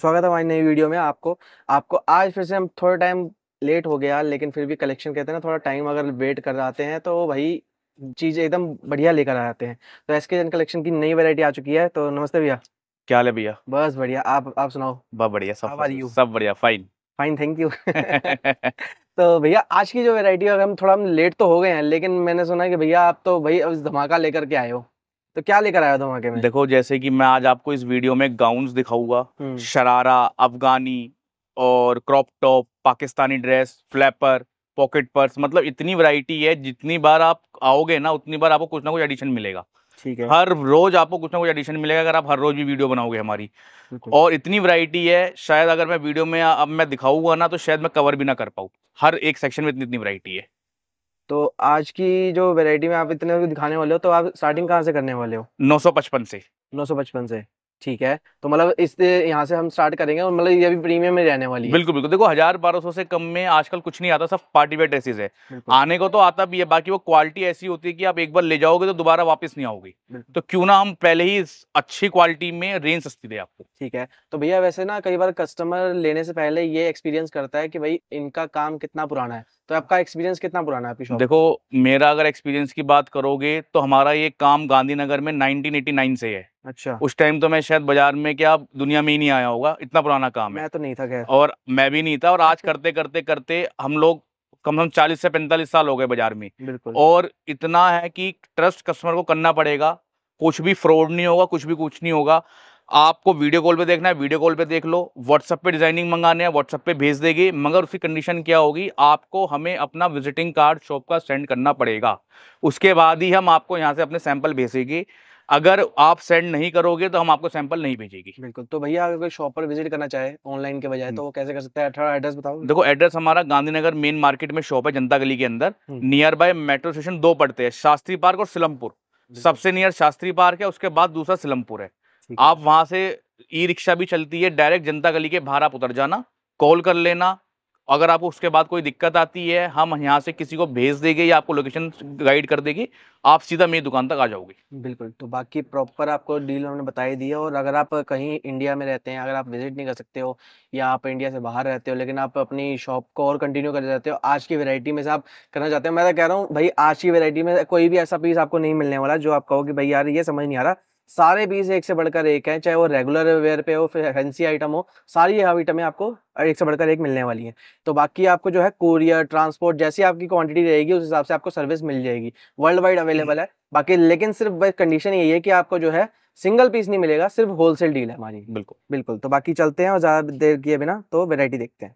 स्वागत है हमारी नई वीडियो में आपको आपको आज फिर से हम थोड़ा टाइम लेट हो गया लेकिन फिर भी कलेक्शन कहते हैं ना थोड़ा टाइम अगर वेट कर जाते हैं तो भाई चीज़ एकदम बढ़िया लेकर आ जाते हैं तो एस जन कलेक्शन की नई वेरायटी आ चुकी है तो नमस्ते भैया क्या है भैया बस बढ़िया आप आप सुनाओ बहुत बढ़िया सब सब बढ़िया फाइन फाइन थैंक यू तो भैया आज की जो वेरायटी है हम थोड़ा हम लेट तो हो गए हैं लेकिन मैंने सुना कि भैया आप तो भाई धमाका लेकर के आए हो तो क्या लेकर आया धमाके में देखो जैसे कि मैं आज आपको इस वीडियो में गाउन दिखाऊंगा हम्म। शरारा अफगानी और क्रॉप टॉप पाकिस्तानी ड्रेस फ्लैपर पॉकेट पर्स मतलब इतनी वैरायटी है जितनी बार आप आओगे ना उतनी बार आपको कुछ ना कुछ एडिशन मिलेगा ठीक है हर रोज आपको कुछ ना कुछ एडिशन मिलेगा अगर आप हर रोज भी वीडियो बनाओगे हमारी और इतनी वैरायटी है शायद अगर मैं वीडियो में अब मैं दिखाऊंगा ना तो शायद मैं कवर भी ना कर पाऊँ हर एक सेक्शन में इतनी इतनी वरायटी है तो आज की जो वैरायटी में आप इतने दिखाने वाले हो तो आप स्टार्टिंग कहाँ से करने वाले हो नौ सौ पचपन से नौ सौ पचपन से ठीक है तो मतलब इस यहाँ से हम स्टार्ट करेंगे और मतलब ये भी प्रीमियम में रहने वाली है बिल्कुल बिल्कुल देखो हजार बारह सौ से कम में आजकल कुछ नहीं आता सब पार्टी वेयर ड्रेसेस है आने को तो आता भी है बाकी वो क्वालिटी ऐसी होती है कि आप एक बार ले जाओगे तो दोबारा वापस नहीं आओगे तो क्यों ना हम पहले ही अच्छी क्वालिटी में रेंज सस्ती दे आपको ठीक है तो भैया वैसे ना कई बार कस्टमर लेने से पहले ये एक्सपीरियंस करता है कि भाई इनका काम कितना पुराना है तो आपका एक्सपीरियंस कितना पुराना है आपकी देखो मेरा अगर एक्सपीरियंस की बात करोगे तो हमारा ये काम गांधीनगर में नाइन से है अच्छा उस टाइम तो मैं शायद बाजार में क्या दुनिया में ही नहीं आया होगा इतना पुराना काम है मैं तो नहीं था खैर और मैं भी नहीं था और आज अच्छा। करते करते करते हम लोग कम से कम चालीस से पैंतालीस साल हो गए बाजार में और इतना है कि ट्रस्ट कस्टमर को करना पड़ेगा कुछ भी फ्रॉड नहीं होगा कुछ भी कुछ नहीं होगा आपको वीडियो कॉल पे देखना है वीडियो कॉल पे देख लो व्हाट्सअप पे डिजाइनिंग मंगाने हैं व्हाट्सएप पे भेज देगी मगर उसकी कंडीशन क्या होगी आपको हमें अपना विजिटिंग कार्ड शॉप का सेंड करना पड़ेगा उसके बाद ही हम आपको यहाँ से अपने सैंपल भेजेंगे अगर आप सेंड नहीं करोगे तो हम आपको सैंपल नहीं भेजेगी बिल्कुल तो भैया अगर कोई शॉप पर विजिट करना चाहे ऑनलाइन के बजाय तो वो कैसे कर सकते हैं एड्रेस बताओ देखो एड्रेस हमारा गांधीनगर मेन मार्केट में शॉप है जनता गली के अंदर नियर बाय मेट्रो स्टेशन दो पड़ते हैं शास्त्री पार्क और सिलमपुर सबसे नियर शास्त्री पार्क है उसके बाद दूसरा सिलमपुर है आप वहां से ई रिक्शा भी चलती है डायरेक्ट जनता गली के बाहर आप उतर जाना कॉल कर लेना अगर आपको उसके बाद कोई दिक्कत आती है हम यहाँ से किसी को भेज देंगे या आपको लोकेशन गाइड कर देगी आप सीधा मेरी दुकान तक आ जाओगे बिल्कुल तो बाकी प्रॉपर आपको डील हमने बता ही दिया और अगर आप कहीं इंडिया में रहते हैं अगर आप विजिट नहीं कर सकते हो या आप इंडिया से बाहर रहते हो लेकिन आप अपनी शॉप को और कंटिन्यू करना चाहते हो आज की वेरायटी में से आप करना चाहते हो मैं तो कह रहा हूँ भाई आज की वेरायटी में कोई भी ऐसा पीस आपको नहीं मिलने वाला जो आप कहो कि भाई यार ये समझ नहीं आ रहा सारे बीज एक से बढ़कर एक है चाहे वो रेगुलर वेयर पे हो फिर फैंसी आइटम हो सारी आइटमें आपको एक से बढ़कर एक मिलने वाली है तो बाकी आपको जो है कोरियर ट्रांसपोर्ट जैसी आपकी क्वांटिटी रहेगी उस हिसाब से आपको सर्विस मिल जाएगी वर्ल्ड वाइड अवेलेबल है बाकी लेकिन सिर्फ कंडीशन यही है कि आपको जो है सिंगल पीस नहीं मिलेगा सिर्फ होलसेल डील है हमारी बिल्कुल बिल्कुल तो बाकी चलते हैं और ज़्यादा देर किए बिना तो वेरायटी देखते हैं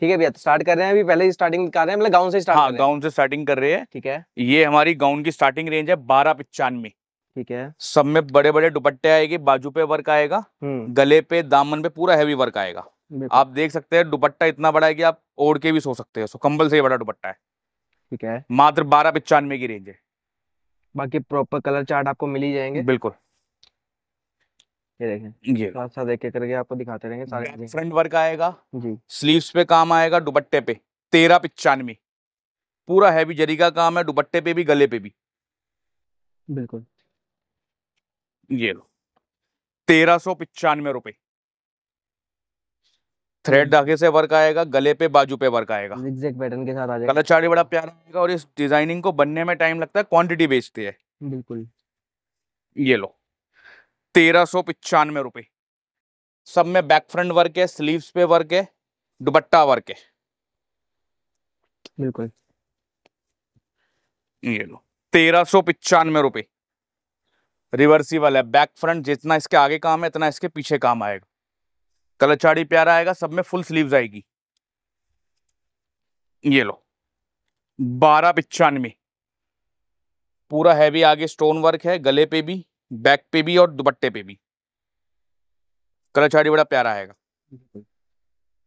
ठीक है भैया तो स्टार्ट कर रहे हैं अभी पहले ही स्टार्टिंग कर रहे हैं मतलब गाउन से स्टार्ट हाँ, गाउन से स्टार्टिंग कर रहे हैं ठीक है ये हमारी गाउन की स्टार्टिंग रेंज है बारह पचानवे ठीक है सब में बड़े बड़े दुपट्टे आएगी बाजू पे वर्क आएगा हम्म। गले पे दामन पे पूरा हैवी वर्क आएगा आप देख सकते हैं दुपट्टा इतना बड़ा है कि आप ओढ़ के भी सो सकते हैं कंबल से बड़ा दुपट्टा है ठीक है मात्र बारह पिचानवे की रेंज है बाकी प्रॉपर कलर चार्ट आपको मिल ही जाएंगे बिल्कुल ये देखें ये करके आपको दिखाते रहेंगे सारे फ्रंट वर्क आएगा जी स्लीव्स पे काम आएगा दुपट्टे पे तेरह पिचानवे पूरा हैवी जरी का काम है दुपट्टे पे भी गले पे भी बिल्कुल ये लो तेरह सौ पिचानवे रुपए थ्रेड hmm. धागे से वर्क आएगा गले पे बाजू पे वर्क आएगा पैटर्न के साथ आ जाएगा कलर बड़ा प्यारा आएगा और इस डिजाइनिंग को बनने में टाइम लगता है क्वांटिटी बेचती है बिल्कुल ये लो तेरह सौ पिचानवे रुपए सब में बैक फ्रंट वर्क है स्लीव्स पे वर्क है दुपट्टा वर्क है बिल्कुल ये लो तेरह सौ पिचानवे रुपए रिवर्सिबल है बैक फ्रंट जितना इसके आगे काम है इतना इसके पीछे काम आएगा कलर चाड़ी प्यारा आएगा सब में फुल स्लीव्स आएगी ये लो बारह पिचानवे पूरा हैवी आगे स्टोन वर्क है गले पे भी बैक पे भी और दुपट्टे पे भी कलर चाड़ी बड़ा प्यारा आएगा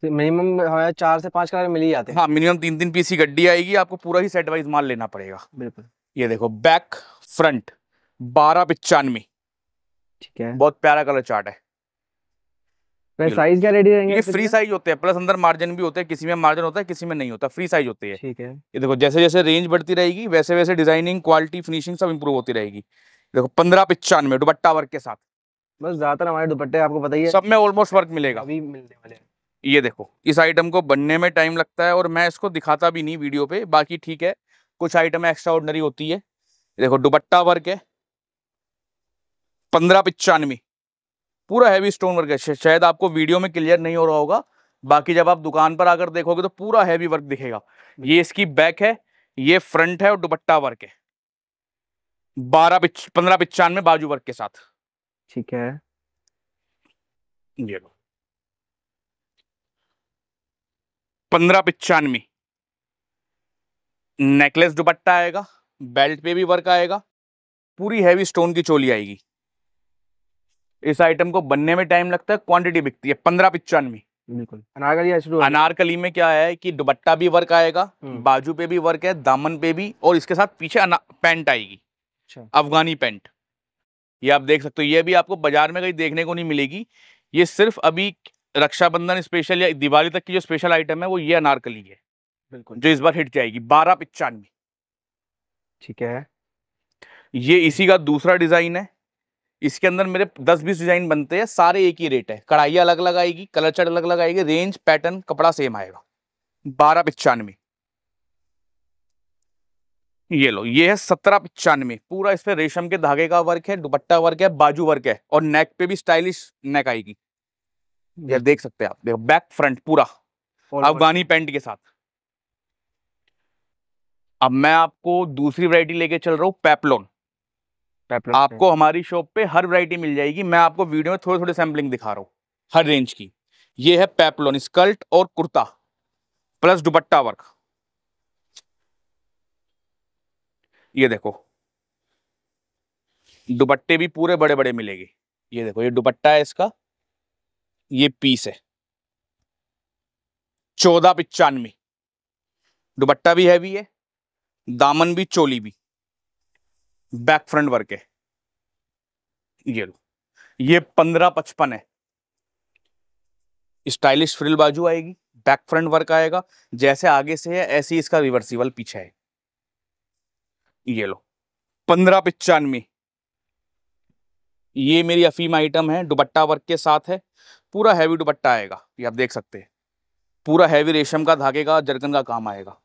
मिनिमम तो हाँ, चार से पांच कलर मिल ही जाते हैं हाँ मिनिमम तीन तीन पीस की गड्डी आएगी आपको पूरा ही सेट वाइज माल लेना पड़ेगा बिल्कुल ये देखो बैक फ्रंट बारह पिचानवे ठीक है बहुत प्यारा कलर चार्ट है साइज क्या रेडी रहेंगे ये फ्री साइज होते हैं प्लस अंदर मार्जिन भी होते हैं किसी में मार्जिन होता है किसी में नहीं होता फ्री साइज होते हैं ठीक है ये देखो जैसे जैसे रेंज बढ़ती रहेगी वैसे वैसे डिजाइनिंग क्वालिटी फिनिशिंग सब इंप्रूव होती रहेगी देखो पंद्रह पिचानवे दुपट्टा वर्क के साथ बस ज्यादातर हमारे दुपट्टे आपको पता ही सब में ऑलमोस्ट वर्क मिलेगा अभी मिलने वाले ये देखो इस आइटम को बनने में टाइम लगता है और मैं इसको दिखाता भी नहीं वीडियो पे बाकी ठीक है कुछ आइटम एक्स्ट्रा ऑर्डनरी होती है देखो दुपट्टा वर्क है पंद्रह पिचानवे पूरा हैवी स्टोन वर्क है शायद आपको वीडियो में क्लियर नहीं हो रहा होगा बाकी जब आप दुकान पर आकर देखोगे तो पूरा हैवी वर्क दिखेगा ये इसकी बैक है ये फ्रंट है और दुपट्टा वर्क है बारह पिच पंद्रह पिचानवे बाजू वर्क के साथ ठीक है ये लो पंद्रह पिचानवे नेकलेस दुपट्टा आएगा बेल्ट पे भी वर्क आएगा पूरी हैवी स्टोन की चोली आएगी इस आइटम को बनने में टाइम लगता है क्वांटिटी बिकती है पंद्रह पिचानवे बिल्कुल अनारकली अनारकली में क्या है कि दुबट्टा भी वर्क आएगा हम्म। बाजू पे भी वर्क है दामन पे भी और इसके साथ पीछे पैंट आएगी अच्छा। अफगानी पैंट ये आप देख सकते हो ये भी आपको बाजार में कहीं देखने को नहीं मिलेगी ये सिर्फ अभी रक्षाबंधन स्पेशल या दिवाली तक की जो स्पेशल आइटम है वो ये अनारकली है बिल्कुल जो इस बार हिट जाएगी बारह पिचानवे ठीक है ये इसी का दूसरा डिजाइन है इसके अंदर मेरे दस बीस डिजाइन बनते हैं सारे एक ही रेट है कढ़ाई अलग अलग आएगी कलर चट अलग अलग आएगी रेंज पैटर्न कपड़ा सेम आएगा बारह पिचानवे ये लो ये है सत्रह पिचानवे पूरा इस पे रेशम के धागे का वर्क है दुपट्टा वर्क है बाजू वर्क है और नेक पे भी स्टाइलिश नेक आएगी ये देख सकते हैं आप देखो बैक फ्रंट पूरा अफगानी पैंट के साथ अब मैं आपको दूसरी वरायटी लेके चल रहा हूं पेपलोन आपको हमारी शॉप पे हर वैरायटी मिल जाएगी मैं आपको वीडियो में थोड़े थोड़े सैम्पलिंग दिखा रहा हूँ हर रेंज की ये है पेपलोन स्कर्ट और कुर्ता प्लस दुपट्टा वर्क ये देखो दुपट्टे भी पूरे बड़े बड़े मिलेंगे ये देखो ये दुपट्टा है इसका ये पीस है चौदह पिचानवे दुपट्टा भी हैवी है दामन भी चोली भी बैक फ्रंट वर्क है ये लो ये पंद्रह पचपन है स्टाइलिश फ्रिल बाजू आएगी बैक फ्रंट वर्क आएगा जैसे आगे से है ऐसे ही इसका रिवर्सिबल पीछे है ये लो पंद्रह पिचानवे ये मेरी अफीम आइटम है दुबट्टा वर्क के साथ है पूरा हैवी दुबट्टा आएगा ये आप देख सकते हैं पूरा हैवी रेशम का धागे का जरकन का काम आएगा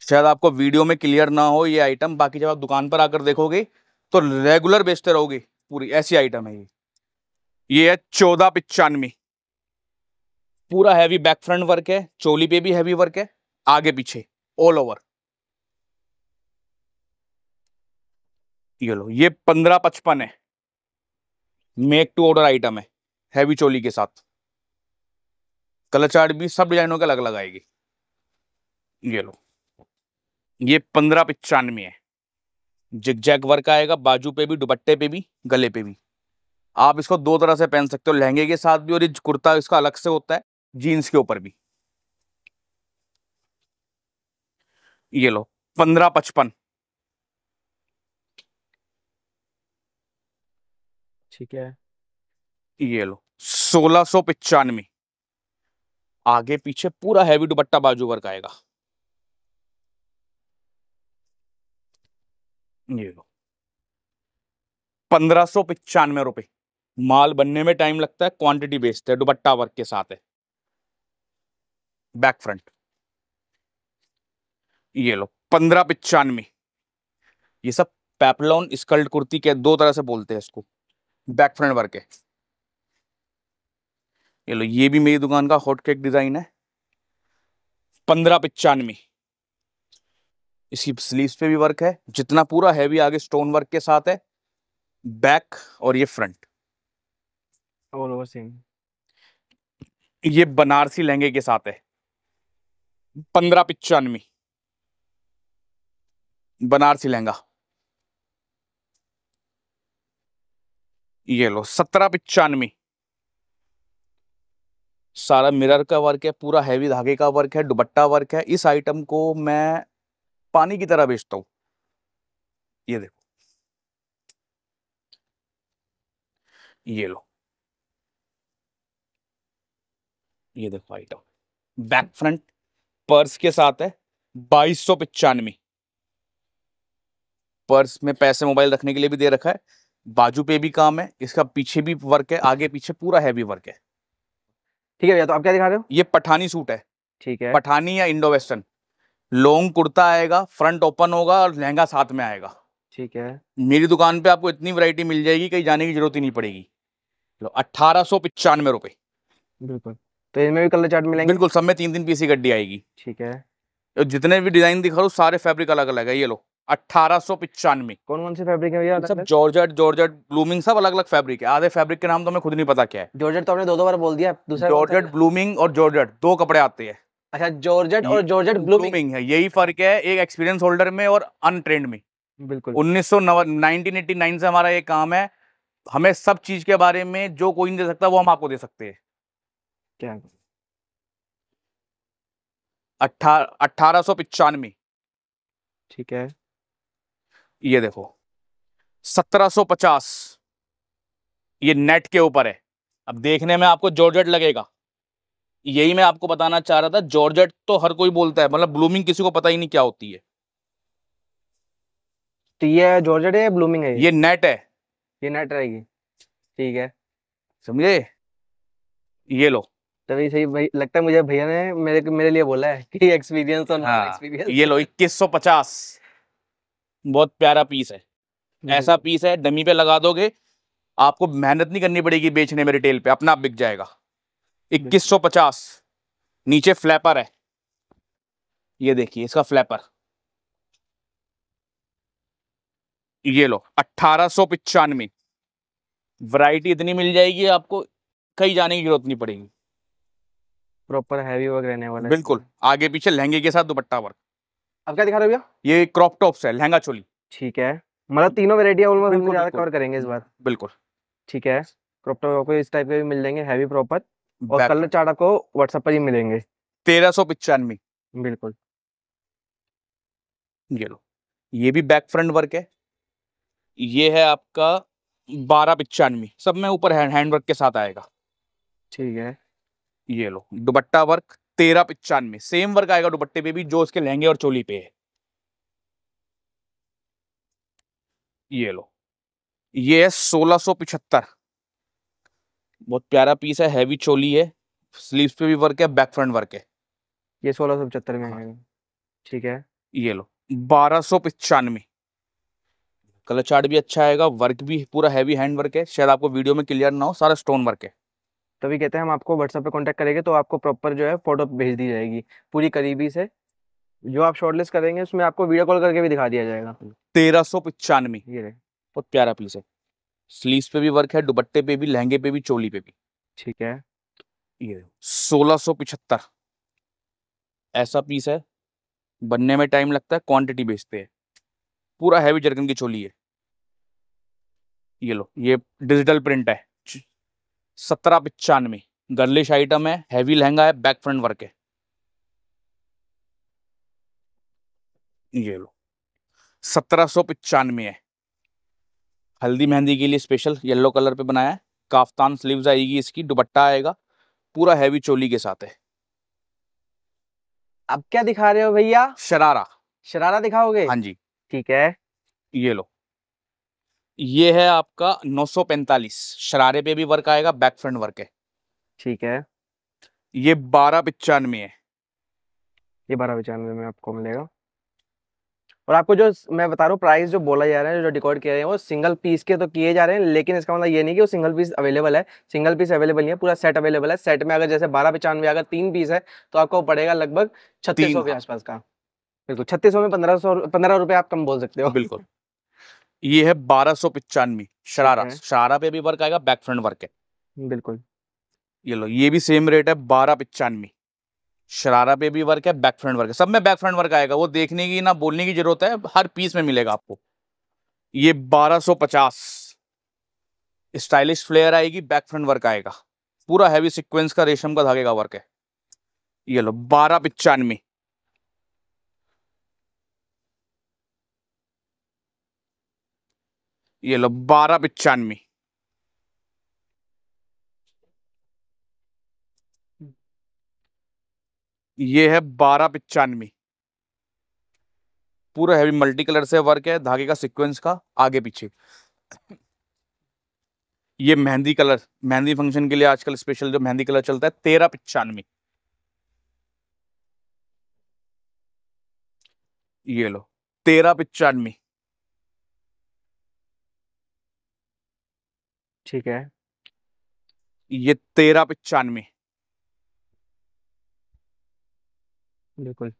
शायद आपको वीडियो में क्लियर ना हो ये आइटम बाकी जब आप दुकान पर आकर देखोगे तो रेगुलर बेचते रहोगे पूरी ऐसी आइटम है ये ये है चौदह पिचानवे पूरा हैवी बैक फ्रंट वर्क है चोली पे भी हैवी वर्क है आगे पीछे ऑल ओवर ये लो ये पंद्रह पचपन है मेक टू ऑर्डर आइटम है हैवी चोली के साथ कलर चार्ट भी सब डिजाइनों के अलग अलग आएगी ये लो ये पंद्रह पचानवे है जिग जैग वर्क आएगा बाजू पे भी दुपट्टे पे भी गले पे भी आप इसको दो तरह से पहन सकते हो लहंगे के साथ भी और ये कुर्ता इसका अलग से होता है जीन्स के ऊपर भी ये लो पंद्रह पचपन ठीक है ये लो सोलह सो पिचानवे आगे पीछे पूरा हैवी दुपट्टा बाजू वर्क आएगा ये लो पंद्रह सौ पचानवे रुपये माल बनने में टाइम लगता है क्वांटिटी बेचते है दुपट्टा वर्क के साथ है बैक फ्रंट ये लो पंद्रह पचानवे ये सब पैपलॉन स्कर्ट कुर्ती के दो तरह से बोलते हैं इसको बैक फ्रंट वर्क है ये लो ये भी मेरी दुकान का हॉट केक डिजाइन है पंद्रह पचानवे इसकी स्लीव पे भी वर्क है जितना पूरा हैवी आगे स्टोन वर्क के साथ है बैक और ये फ्रंट ऑल ओवर सेम ये बनारसी लहंगे के साथ है पंद्रह पिचानवे बनारसी लहंगा ये लो सत्रह पिचानवे सारा मिरर का वर्क है पूरा हैवी धागे का वर्क है दुबट्टा वर्क है इस आइटम को मैं पानी की तरह बेचता हूं ये देखो ये लो ये देखो आइटम बैक फ्रंट पर्स के साथ है बाईस सौ पिचानवे पर्स में पैसे मोबाइल रखने के लिए भी दे रखा है बाजू पे भी काम है इसका पीछे भी वर्क है आगे पीछे पूरा हैवी वर्क है ठीक है भैया तो आप क्या दिखा रहे हो ये पठानी सूट है ठीक है पठानी या इंडो वेस्टर्न लॉन्ग कुर्ता आएगा फ्रंट ओपन होगा और लहंगा साथ में आएगा ठीक है मेरी दुकान पे आपको इतनी वैरायटी मिल जाएगी कहीं जाने की जरूरत ही नहीं पड़ेगी लो सौ पचानवे रुपए बिल्कुल तो भी कलर चार्ट मिलेंगे बिल्कुल सब में तीन तीन पीस की गड्डी आएगी ठीक है जितने भी डिजाइन दिखा रहा सारे फेब्रिक अलग अलग है ये लो अठारह सौ पिचानवे कौन कौन से फैब्रिक है भैया सब जॉर्जेट जॉर्जेट ब्लूमिंग सब अलग अलग फैब्रिक है आधे फैब्रिक के नाम तो हमें खुद नहीं पता क्या है जॉर्जेट तो आपने दो दो बार बोल दिया दूसरा जॉर्जेट ब्लूमिंग और जॉर्जेट दो कपड़े आते हैं अच्छा जॉर्जेट और जॉर्जेट ब्लूमिंग है यही फर्क है एक एक्सपीरियंस होल्डर में और अनट्रेंड में बिल्कुल उन्नीस सौ से हमारा ये काम है हमें सब चीज के बारे में जो कोई नहीं दे सकता वो हम आपको दे सकते हैं क्या अठारह सौ पिचानवे ठीक है ये देखो सत्रह सो पचास ये नेट के ऊपर है अब देखने में आपको जॉर्जेट लगेगा यही मैं आपको बताना चाह रहा था जॉर्जेट तो हर कोई बोलता है मतलब ब्लूमिंग किसी को पता ही नहीं क्या होती है तो ये जॉर्जेट है ब्लूमिंग है ये नेट है ये नेट रहेगी ठीक है समझे ये लो तभी सही भाई लगता है मुझे भैया ने मेरे मेरे लिए बोला है कि एक्सपीरियंस और हाँ, ये लो 2150 बहुत प्यारा पीस है हम्म। ऐसा पीस है डमी पे लगा दोगे आपको मेहनत नहीं करनी पड़ेगी बेचने में रिटेल पे अपना आप बिक जाएगा 2150 नीचे फ्लैपर है ये देखिए इसका फ्लैपर ये लो अट्ठारह सो पिचानवे वराइटी इतनी मिल जाएगी आपको कहीं जाने की जरूरत नहीं पड़ेगी प्रॉपर हैवी वर्क रहने वाला बिल्कुल आगे पीछे लहंगे के साथ दुपट्टा वर्क अब क्या दिखा रहे हो भैया ये क्रॉप टॉप्स है लहंगा चोली ठीक है मतलब तीनों वेरायटी ऑलमोस्ट ज्यादा कवर करेंगे इस बार बिल्कुल ठीक है क्रॉप टॉप आपको इस टाइप के भी मिल जाएंगे हैवी प्रॉपर और कलर व्हाट्सएप पर ही मिलेंगे तेरह सौ पिचानवे बिल्कुल ये लो ये भी बैक फ्रंट वर्क है ये है आपका बारह पिचानवे सब में ऊपर हैंड वर्क के साथ आएगा ठीक है ये लो दुपट्टा वर्क तेरह पिचानवे सेम वर्क आएगा दुपट्टे पे भी जो उसके लहंगे और चोली पे है ये लो ये है सोलह सो पिछहत्तर बहुत प्यारा पीस है हैवी चोली है स्लीव्स पे भी वर्क है बैक फ्रंट वर्क है ये सोलह सौ पचहत्तर में आएगा हाँ। ठीक है ये लो बारह सौ पचानवे कलर चार्ट भी अच्छा आएगा वर्क भी पूरा हैवी हैंड वर्क है शायद आपको वीडियो में क्लियर ना हो सारा स्टोन वर्क है तभी कहते हैं हम आपको व्हाट्सएप पे कांटेक्ट करेंगे तो आपको प्रॉपर जो है फोटो भेज दी जाएगी पूरी करीबी से जो आप शॉर्टलिस्ट करेंगे उसमें आपको वीडियो कॉल करके भी दिखा दिया जाएगा तेरह सौ पचानवे ये बहुत प्यारा पीस है स्लीव्स पे भी वर्क है दुपट्टे पे भी लहंगे पे भी चोली पे भी ठीक है ये सोलह सो पिछहत्तर ऐसा पीस है बनने में टाइम लगता है क्वांटिटी बेचते हैं पूरा हैवी जर्गन की चोली है ये लो ये डिजिटल प्रिंट है सत्रह पचानवे गर्लिश आइटम है हैवी लहंगा है बैक फ्रंट वर्क है ये लो सत्रह सौ पचानवे है हल्दी मेहंदी के लिए स्पेशल येलो कलर पे बनाया है काफ्तान स्लीव्स आएगी इसकी दुपट्टा आएगा पूरा हैवी चोली के साथ है अब क्या दिखा रहे हो भैया शरारा शरारा दिखाओगे हाँ जी ठीक है ये लो ये है आपका 945 शरारे पे भी वर्क आएगा बैक फ्रंट वर्क है ठीक है ये बारह पिचानवे है ये बारह पिचानवे में आपको मिलेगा और आपको जो मैं बता रहा हूँ प्राइस जो बोला जा रहा है जो डिकॉर्ड किया है वो सिंगल पीस के तो किए जा रहे हैं लेकिन इसका मतलब ये नहीं कि वो सिंगल पीस अवेलेबल है सिंगल पीस अवेलेबल नहीं है पूरा सेट अवेलेबल है सेट में अगर जैसे बारह पचानवे अगर तीन पीस है तो आपको पड़ेगा लगभग छत्तीस के आसपास का बिल्कुल छत्तीस में पंद्रह सौ आप कम बोल सकते हो बिल्कुल ये है बारह सौ पिचानवे शरारा शरारा पे भी वर्क आएगा बैक फ्रंट वर्क है बिल्कुल ये लो ये भी सेम रेट है बारह पिचानवे शरारा पे भी वर्क है बैक फ्रंट वर्क है सब में बैक फ्रंट वर्क आएगा वो देखने की ना बोलने की जरूरत है हर पीस में मिलेगा आपको ये 1250 स्टाइलिश फ्लेयर आएगी बैक फ्रंट वर्क आएगा पूरा हैवी सीक्वेंस का रेशम का धागे का वर्क है ये लो बारह पिचानवे ये लो बारह पिचानवे ये है बारह पिचानवे पूरा हैवी मल्टी कलर से वर्क है धागे का सीक्वेंस का आगे पीछे ये मेहंदी कलर मेहंदी फंक्शन के लिए आजकल स्पेशल जो मेहंदी कलर चलता है तेरह पिचानवे ये लो तेरह पिचानवे ठीक है ये तेरह पिचानवे बिल्कुल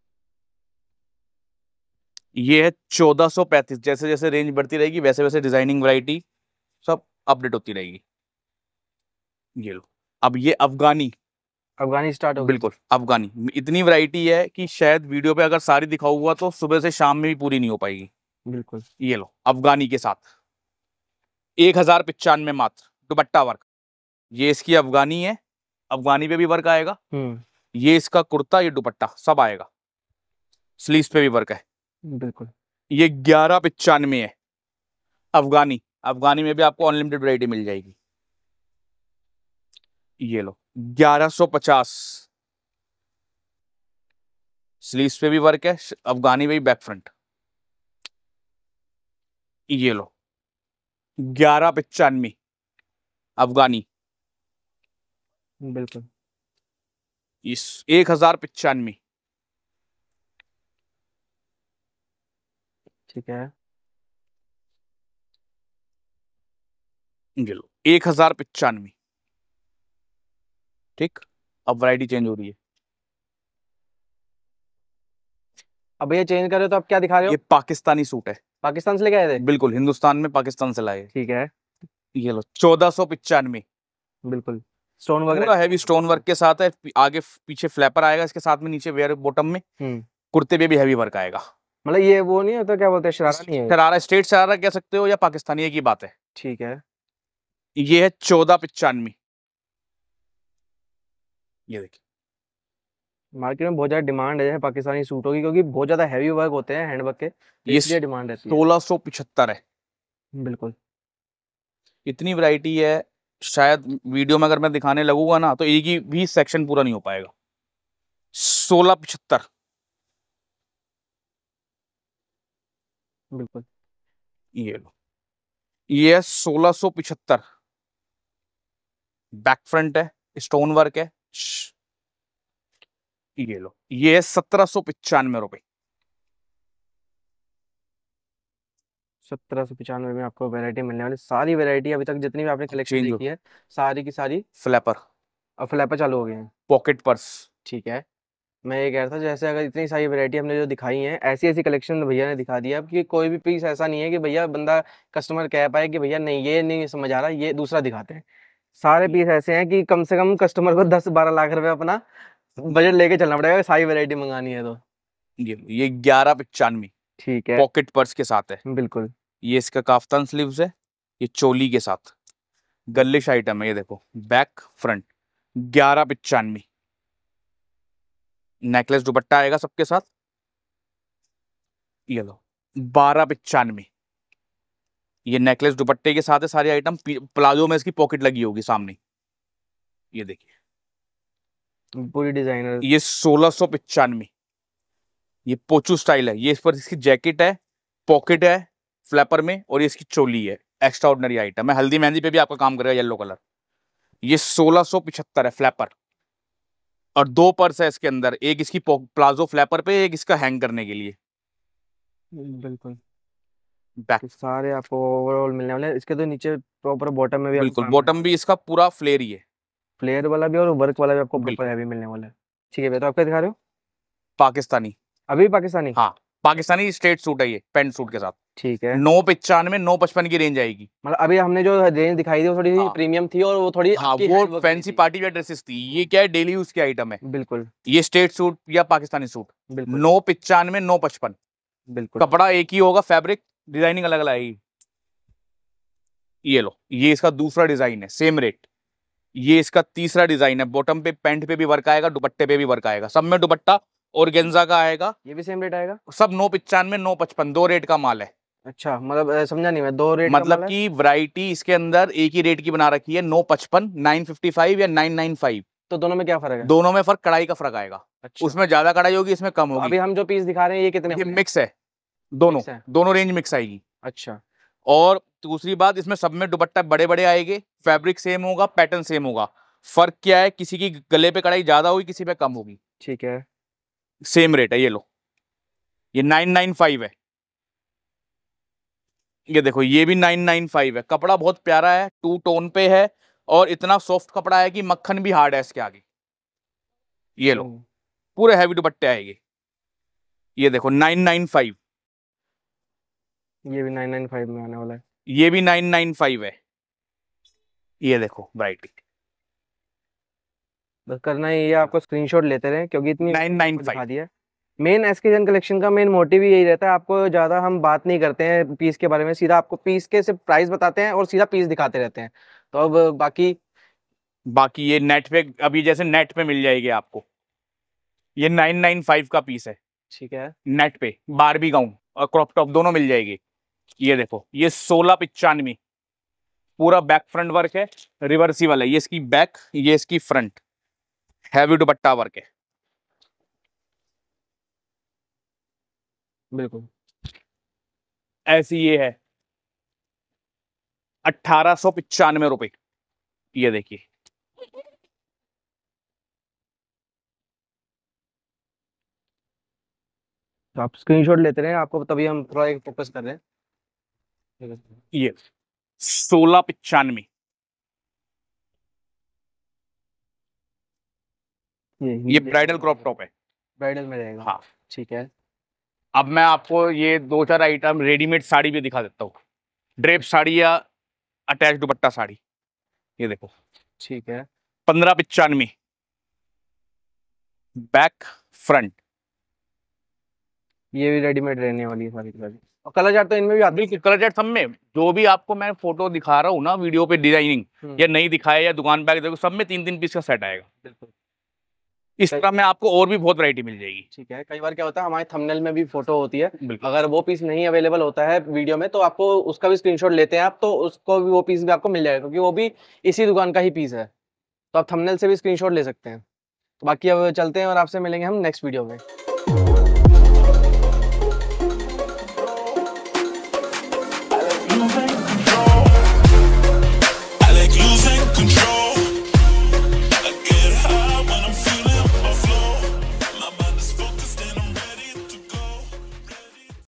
ये है चौदह सौ पैंतीस जैसे जैसे रेंज बढ़ती रहेगी वैसे वैसे डिजाइनिंग वैरायटी सब अपडेट होती रहेगी ये लो अब ये अफगानी अफगानी स्टार्ट हो बिल्कुल अफगानी इतनी वैरायटी है कि शायद वीडियो पे अगर सारी दिखाऊ हुआ तो सुबह से शाम में भी पूरी नहीं हो पाएगी बिल्कुल ये लो अफगानी के साथ एक हजार पिचानवे मात्र दुपट्टा वर्क ये इसकी अफगानी है अफगानी पे भी वर्क आएगा हम्म। ये इसका कुर्ता ये दुपट्टा सब आएगा स्लीव पे भी वर्क है बिल्कुल ये ग्यारह पिचानवे है अफगानी अफगानी में भी आपको अनलिमिटेड वैरायटी मिल जाएगी ये लो 1150 स्लीव्स पे भी वर्क है अफगानी में भी बैक फ्रंट ये लो ग्यारह पिचानवे अफगानी बिल्कुल इस एक हजार पचानवे ठीक है ये एक हजार पचानवे ठीक अब वैरायटी चेंज हो रही है अब ये चेंज कर रहे हो तो आप क्या दिखा रहे हो ये पाकिस्तानी सूट है पाकिस्तान से लेके आए थे बिल्कुल हिंदुस्तान में पाकिस्तान से लाए ठीक है ये लो चौदह सौ पिचानवे बिल्कुल स्टोन वर्क पूरा हैवी स्टोन वर्क के साथ है आगे पीछे फ्लैपर आएगा इसके साथ में नीचे वेयर बॉटम में हम्म। कुर्ते पे भी हैवी वर्क आएगा मतलब ये वो नहीं होता क्या बोलते हैं शरारा स्टेट शरारा कह सकते हो या पाकिस्तानी की बात है ठीक है ये है चौदह पिचानवी ये देखिए मार्केट में बहुत ज्यादा डिमांड है पाकिस्तानी सूटों की क्योंकि बहुत ज्यादा हैवी वर्क होते हैं हैंड वर्क के तो ये डिमांड है सोलह सौ पिछहत्तर है बिल्कुल इतनी वैरायटी है शायद वीडियो में अगर मैं दिखाने लगूंगा ना तो एक ही भी सेक्शन पूरा नहीं हो पाएगा सोलह पिछहत्तर बिल्कुल ये लो ये है सोलह सो पिछहत्तर बैक फ्रंट है स्टोन वर्क है ये लो ये है सत्रह सो पिचानवे रुपए सत्रह सौ पचानवे में आपको वेरायटी मिलने वाली सारी वेरायटी अभी तक जितनी भी आपने कलेक्शन देखी है सारी की सारी फ्लैपर अब फ्लैपर चालू हो गए हैं पॉकेट पर्स ठीक है मैं ये कह रहा था जैसे अगर इतनी सारी वैरायटी हमने जो दिखाई है ऐसी ऐसी कलेक्शन भैया ने दिखा दिया कि कोई भी पीस ऐसा नहीं है कि भैया बंदा कस्टमर कह पाए कि भैया नहीं ये नहीं समझ आ रहा ये दूसरा दिखाते हैं सारे पीस ऐसे हैं कि कम से कम कस्टमर को दस बारह लाख रुपए अपना बजट लेके चलना पड़ेगा सारी वेरायटी मंगानी है तो ये ये ग्यारह पचानवे ठीक है पॉकेट पर्स के साथ है बिल्कुल ये इसका काफ्तान स्लीव्स है ये चोली के साथ गलिश आइटम है ये देखो बैक फ्रंट ग्यारह पिचानवी नेकलेस दुपट्टा आएगा सबके साथ ये लो बारह पिचानवे ये नेकलेस दुपट्टे के साथ है सारे आइटम प्लाजो में इसकी पॉकेट लगी होगी सामने ये देखिए पूरी डिजाइनर ये सोलह सौ पिचानवे ये पोचू स्टाइल है ये इस पर इसकी जैकेट है पॉकेट है फ्लैपर में और ये इसकी चोली है एक्स्ट्रा ऑर्डनरी आइटम है हल्दी मेहंदी पे भी आपका काम करेगा येलो कलर ये सोलह सो है फ्लैपर और दो पर्स है इसके अंदर एक इसकी प्लाजो फ्लैपर पे एक इसका हैंग करने के लिए बिल्कुल तो सारे आपको ओवरऑल मिलने वाले इसके तो नीचे प्रॉपर बॉटम में भी बिल्कुल बॉटम भी इसका पूरा फ्लेयर ही है फ्लेयर वाला भी और वर्क वाला भी आपको बिल्कुल हैवी मिलने वाला है ठीक है तो आपका दिखा रहे हो पाकिस्तानी अभी पाकिस्तानी हाँ पाकिस्तानी स्ट्रेट सूट है ये पेंट सूट के साथ ठीक है नौ पिचानवे नौ पचपन की रेंज आएगी मतलब अभी हमने जो रेंज दिखाई थी वो थोड़ी हाँ। प्रीमियम थी और वो थोड़ी हाँ, वो फैंसी पार्टी वेयर ड्रेसेस थी ये क्या है डेली यूज की आइटम है बिल्कुल ये स्ट्रेट सूट या पाकिस्तानी सूट नौ पिचानवे नौ पचपन बिल्कुल कपड़ा एक ही होगा फेब्रिक डिजाइनिंग अलग अलग आएगी ये लो ये इसका दूसरा डिजाइन है सेम रेट ये इसका तीसरा डिजाइन है बॉटम पे पैंट पे भी वर्क आएगा दुपट्टे पे भी वर्क आएगा सब में दुपट्टा और गेंजा का आएगा ये भी सेम रेट आएगा सब नौ पिचानवे नौ पचपन दो रेट का माल है अच्छा मतलब समझा नहीं मैं दो रेट मतलब की वरायटी इसके अंदर एक ही रेट की बना रखी है नौ पचपन नाइन फिफ्टी फाइव या नाइन नाइन फाइव तो दोनों में क्या फर्क है दोनों में फर्क कढ़ाई का फर्क आएगा अच्छा। उसमें ज्यादा कड़ाई होगी इसमें कम तो होगी अभी हम जो पीस दिखा रहे हैं ये कितने ये मिक्स है दोनों मिक्स अच्छा। है। दोनों रेंज मिक्स आएगी अच्छा और दूसरी बात इसमें सब में दुपट्टा बड़े बड़े आएंगे फैब्रिक सेम होगा पैटर्न सेम होगा फर्क क्या है किसी की गले पे कड़ाई ज्यादा होगी किसी पे कम होगी ठीक है सेम रेट है ये लो ये नाइन नाइन फाइव है ये देखो ये भी नाइन नाइन फाइव है कपड़ा बहुत प्यारा है टू टोन पे है और इतना सॉफ्ट कपड़ा है कि मक्खन भी हार्ड है इसके आगे ये लो hmm. पूरे हैवी दुपट्टे आएंगे ये देखो नाइन नाइन फाइव ये भी नाइन नाइन फाइव में आने वाला है ये भी नाइन नाइन फाइव है ये देखो ब्राइटी बस करना ही है आपको स्क्रीनशॉट लेते रहे क्योंकि इतनी नाइन नाइन दिखा दिया मेन एसकेजन कलेक्शन का मेन मोटिव यही रहता है आपको ज़्यादा हम बात नहीं करते हैं पीस के बारे में सीधा आपको पीस के सिर्फ प्राइस बताते हैं और सीधा पीस दिखाते रहते हैं तो अब बाकी बाकी ये नेट पे अभी जैसे नेट पे मिल जाएगी आपको ये नाइन नाइन फाइव का पीस है ठीक है नेट पे बारबी गाउन और क्रॉप टॉप दोनों मिल जाएगी ये देखो ये सोलह पिचानवे पूरा बैक फ्रंट वर्क है रिवर्सिबल है ये इसकी बैक ये इसकी फ्रंट हैवी दुपट्टा वर्क है बिल्कुल ऐसी ये है अट्ठारह सौ पिचानवे रुपये ये देखिए तो आप स्क्रीनशॉट लेते रहे आपको तभी हम थोड़ा एक फोकस कर रहे हैं ये सोलह पिचानवे हम्म, हम्म, ये ब्राइडल क्रॉप टॉप है ब्राइडल में रहेगा हाँ ठीक है अब मैं आपको ये दो चार आइटम रेडीमेड साड़ी भी दिखा देता हूँ ड्रेप साड़ी या अटैच दुपट्टा साड़ी ये देखो ठीक है पंद्रह पचानवे बैक फ्रंट ये भी रेडीमेड रहने वाली है सारी और कलर चार्ट तो इनमें भी आती है कलर चार्ट सब में जो भी आपको मैं फोटो दिखा रहा हूँ ना वीडियो पे डिजाइनिंग हम्म। या नहीं दिखाया या दुकान पे आके देखो सब में तीन तीन पीस का सेट आएगा बिल्कुल इस तरह में आपको और भी बहुत वैरायटी मिल जाएगी ठीक है कई बार क्या होता है हमारे थंबनेल में भी फोटो होती है अगर वो पीस नहीं अवेलेबल होता है वीडियो में तो आपको उसका भी स्क्रीनशॉट लेते हैं आप तो उसको भी वो पीस भी आपको मिल जाएगा क्योंकि वो भी इसी दुकान का ही पीस है तो आप थंबनेल से भी स्क्रीनशॉट ले सकते हैं तो बाकी अब चलते हैं और आपसे मिलेंगे हम नेक्स्ट वीडियो में